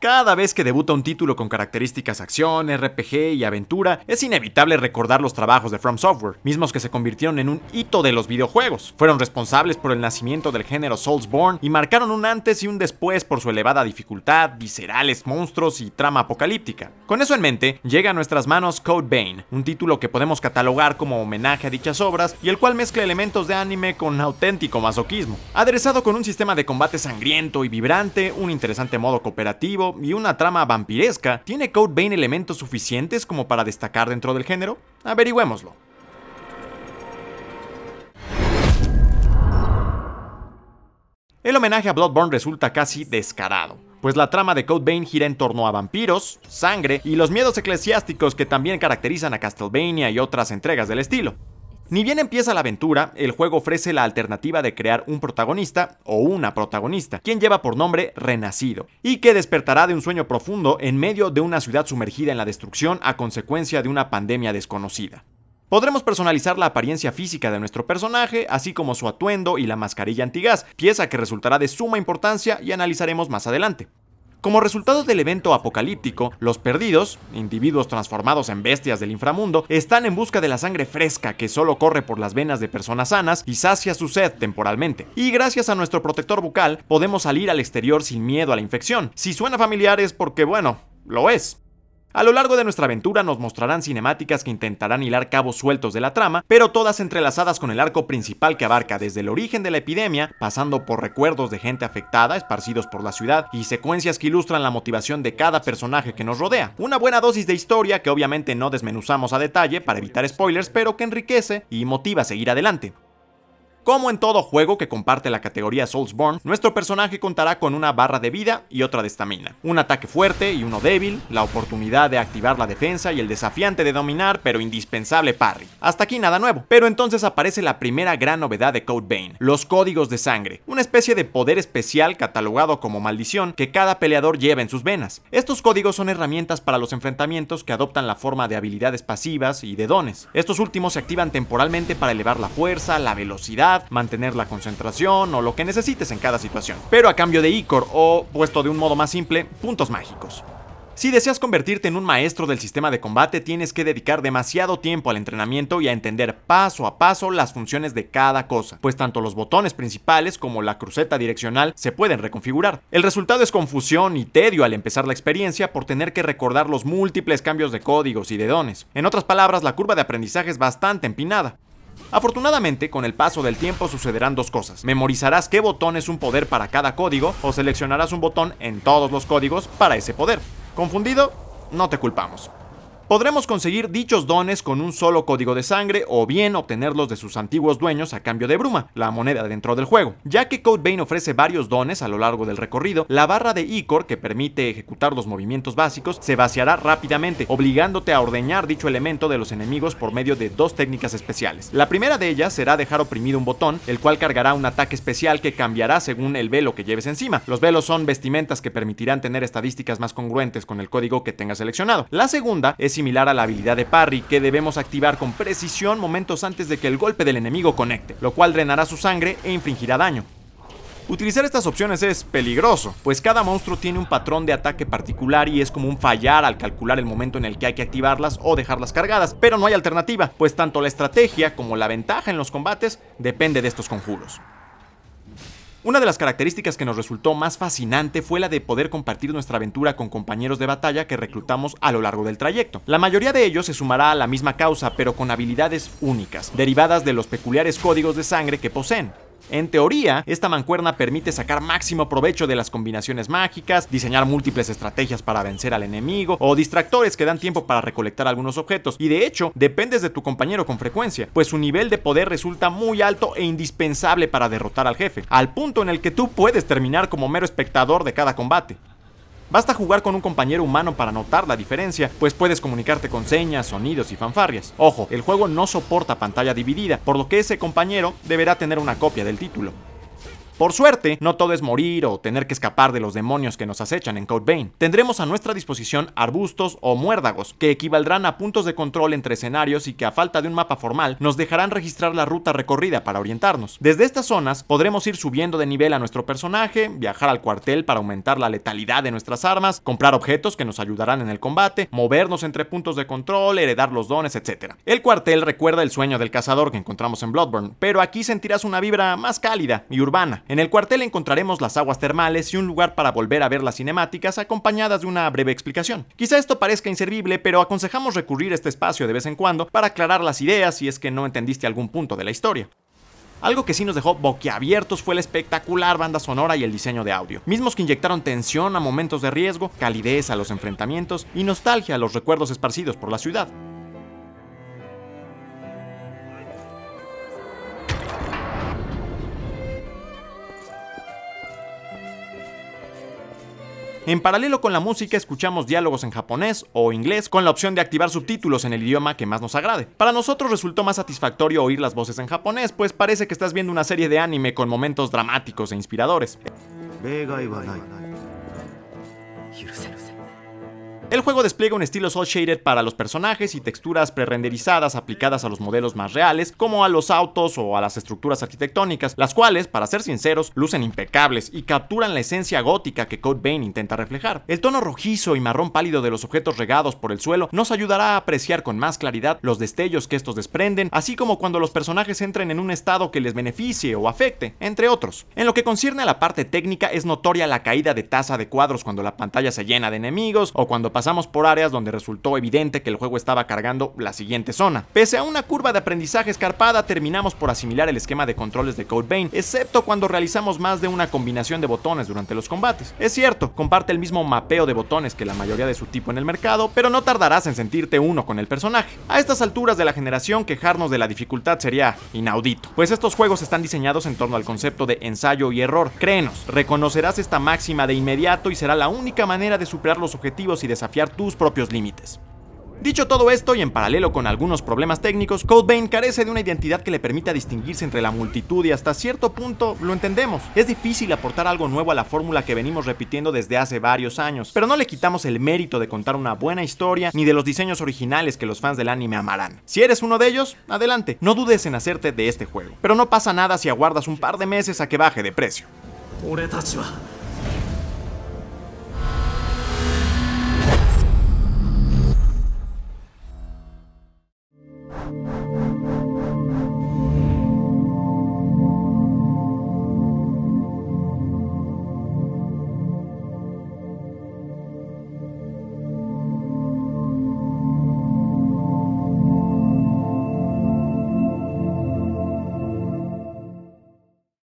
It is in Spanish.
Cada vez que debuta un título con características acción, RPG y aventura, es inevitable recordar los trabajos de From Software, mismos que se convirtieron en un hito de los videojuegos. Fueron responsables por el nacimiento del género Soulsborne y marcaron un antes y un después por su elevada dificultad, viscerales monstruos y trama apocalíptica. Con eso en mente, llega a nuestras manos Code Bane, un título que podemos catalogar como homenaje a dichas obras y el cual mezcla elementos de anime con auténtico masoquismo. Aderezado con un sistema de combate sangriento y vibrante, un interesante modo cooperativo, y una trama vampiresca, ¿tiene Code Vein elementos suficientes como para destacar dentro del género? Averigüémoslo. El homenaje a Bloodborne resulta casi descarado pues la trama de Code Vein gira en torno a vampiros, sangre y los miedos eclesiásticos que también caracterizan a Castlevania y otras entregas del estilo. Ni bien empieza la aventura, el juego ofrece la alternativa de crear un protagonista o una protagonista, quien lleva por nombre Renacido, y que despertará de un sueño profundo en medio de una ciudad sumergida en la destrucción a consecuencia de una pandemia desconocida. Podremos personalizar la apariencia física de nuestro personaje, así como su atuendo y la mascarilla antigás, pieza que resultará de suma importancia y analizaremos más adelante. Como resultado del evento apocalíptico, los perdidos, individuos transformados en bestias del inframundo, están en busca de la sangre fresca que solo corre por las venas de personas sanas y sacia su sed temporalmente. Y gracias a nuestro protector bucal, podemos salir al exterior sin miedo a la infección. Si suena familiar es porque, bueno, lo es. A lo largo de nuestra aventura nos mostrarán cinemáticas que intentarán hilar cabos sueltos de la trama, pero todas entrelazadas con el arco principal que abarca desde el origen de la epidemia, pasando por recuerdos de gente afectada esparcidos por la ciudad y secuencias que ilustran la motivación de cada personaje que nos rodea. Una buena dosis de historia que obviamente no desmenuzamos a detalle para evitar spoilers, pero que enriquece y motiva a seguir adelante. Como en todo juego que comparte la categoría Soulsborne, nuestro personaje contará con una barra de vida y otra de estamina, un ataque fuerte y uno débil, la oportunidad de activar la defensa y el desafiante de dominar pero indispensable parry. Hasta aquí nada nuevo, pero entonces aparece la primera gran novedad de Code Vein, los códigos de sangre, una especie de poder especial catalogado como maldición que cada peleador lleva en sus venas. Estos códigos son herramientas para los enfrentamientos que adoptan la forma de habilidades pasivas y de dones. Estos últimos se activan temporalmente para elevar la fuerza, la velocidad, mantener la concentración o lo que necesites en cada situación. Pero a cambio de Icor o, puesto de un modo más simple, puntos mágicos. Si deseas convertirte en un maestro del sistema de combate, tienes que dedicar demasiado tiempo al entrenamiento y a entender paso a paso las funciones de cada cosa, pues tanto los botones principales como la cruceta direccional se pueden reconfigurar. El resultado es confusión y tedio al empezar la experiencia por tener que recordar los múltiples cambios de códigos y de dones. En otras palabras, la curva de aprendizaje es bastante empinada. Afortunadamente, con el paso del tiempo sucederán dos cosas. Memorizarás qué botón es un poder para cada código o seleccionarás un botón en todos los códigos para ese poder. ¿Confundido? No te culpamos. Podremos conseguir dichos dones con un solo código de sangre o bien obtenerlos de sus antiguos dueños a cambio de bruma, la moneda dentro del juego. Ya que Code Vein ofrece varios dones a lo largo del recorrido, la barra de Icor que permite ejecutar los movimientos básicos se vaciará rápidamente, obligándote a ordeñar dicho elemento de los enemigos por medio de dos técnicas especiales. La primera de ellas será dejar oprimido un botón, el cual cargará un ataque especial que cambiará según el velo que lleves encima. Los velos son vestimentas que permitirán tener estadísticas más congruentes con el código que tengas seleccionado. La segunda es similar a la habilidad de parry que debemos activar con precisión momentos antes de que el golpe del enemigo conecte, lo cual drenará su sangre e infringirá daño. Utilizar estas opciones es peligroso, pues cada monstruo tiene un patrón de ataque particular y es como un fallar al calcular el momento en el que hay que activarlas o dejarlas cargadas, pero no hay alternativa, pues tanto la estrategia como la ventaja en los combates depende de estos conjuros. Una de las características que nos resultó más fascinante fue la de poder compartir nuestra aventura con compañeros de batalla que reclutamos a lo largo del trayecto. La mayoría de ellos se sumará a la misma causa, pero con habilidades únicas, derivadas de los peculiares códigos de sangre que poseen. En teoría, esta mancuerna permite sacar máximo provecho de las combinaciones mágicas, diseñar múltiples estrategias para vencer al enemigo o distractores que dan tiempo para recolectar algunos objetos, y de hecho, dependes de tu compañero con frecuencia, pues su nivel de poder resulta muy alto e indispensable para derrotar al jefe, al punto en el que tú puedes terminar como mero espectador de cada combate. Basta jugar con un compañero humano para notar la diferencia, pues puedes comunicarte con señas, sonidos y fanfarrias. Ojo, el juego no soporta pantalla dividida, por lo que ese compañero deberá tener una copia del título. Por suerte, no todo es morir o tener que escapar de los demonios que nos acechan en Code Tendremos a nuestra disposición arbustos o muérdagos, que equivaldrán a puntos de control entre escenarios y que a falta de un mapa formal nos dejarán registrar la ruta recorrida para orientarnos. Desde estas zonas podremos ir subiendo de nivel a nuestro personaje, viajar al cuartel para aumentar la letalidad de nuestras armas, comprar objetos que nos ayudarán en el combate, movernos entre puntos de control, heredar los dones, etc. El cuartel recuerda el sueño del cazador que encontramos en Bloodborne, pero aquí sentirás una vibra más cálida y urbana, en el cuartel encontraremos las aguas termales y un lugar para volver a ver las cinemáticas acompañadas de una breve explicación. Quizá esto parezca inservible, pero aconsejamos recurrir a este espacio de vez en cuando para aclarar las ideas si es que no entendiste algún punto de la historia. Algo que sí nos dejó boquiabiertos fue la espectacular banda sonora y el diseño de audio, mismos que inyectaron tensión a momentos de riesgo, calidez a los enfrentamientos y nostalgia a los recuerdos esparcidos por la ciudad. En paralelo con la música escuchamos diálogos en japonés o inglés con la opción de activar subtítulos en el idioma que más nos agrade. Para nosotros resultó más satisfactorio oír las voces en japonés, pues parece que estás viendo una serie de anime con momentos dramáticos e inspiradores. El juego despliega un estilo Soul Shaded para los personajes y texturas prerenderizadas aplicadas a los modelos más reales, como a los autos o a las estructuras arquitectónicas, las cuales, para ser sinceros, lucen impecables y capturan la esencia gótica que Code Bane intenta reflejar. El tono rojizo y marrón pálido de los objetos regados por el suelo nos ayudará a apreciar con más claridad los destellos que estos desprenden, así como cuando los personajes entren en un estado que les beneficie o afecte, entre otros. En lo que concierne a la parte técnica, es notoria la caída de tasa de cuadros cuando la pantalla se llena de enemigos o cuando pasamos por áreas donde resultó evidente que el juego estaba cargando la siguiente zona. Pese a una curva de aprendizaje escarpada, terminamos por asimilar el esquema de controles de Code excepto cuando realizamos más de una combinación de botones durante los combates. Es cierto, comparte el mismo mapeo de botones que la mayoría de su tipo en el mercado, pero no tardarás en sentirte uno con el personaje. A estas alturas de la generación, quejarnos de la dificultad sería inaudito, pues estos juegos están diseñados en torno al concepto de ensayo y error. Créenos, reconocerás esta máxima de inmediato y será la única manera de superar los objetivos y desafíos tus propios límites. Dicho todo esto, y en paralelo con algunos problemas técnicos, Vein carece de una identidad que le permita distinguirse entre la multitud y hasta cierto punto lo entendemos. Es difícil aportar algo nuevo a la fórmula que venimos repitiendo desde hace varios años, pero no le quitamos el mérito de contar una buena historia ni de los diseños originales que los fans del anime amarán. Si eres uno de ellos, adelante, no dudes en hacerte de este juego. Pero no pasa nada si aguardas un par de meses a que baje de precio.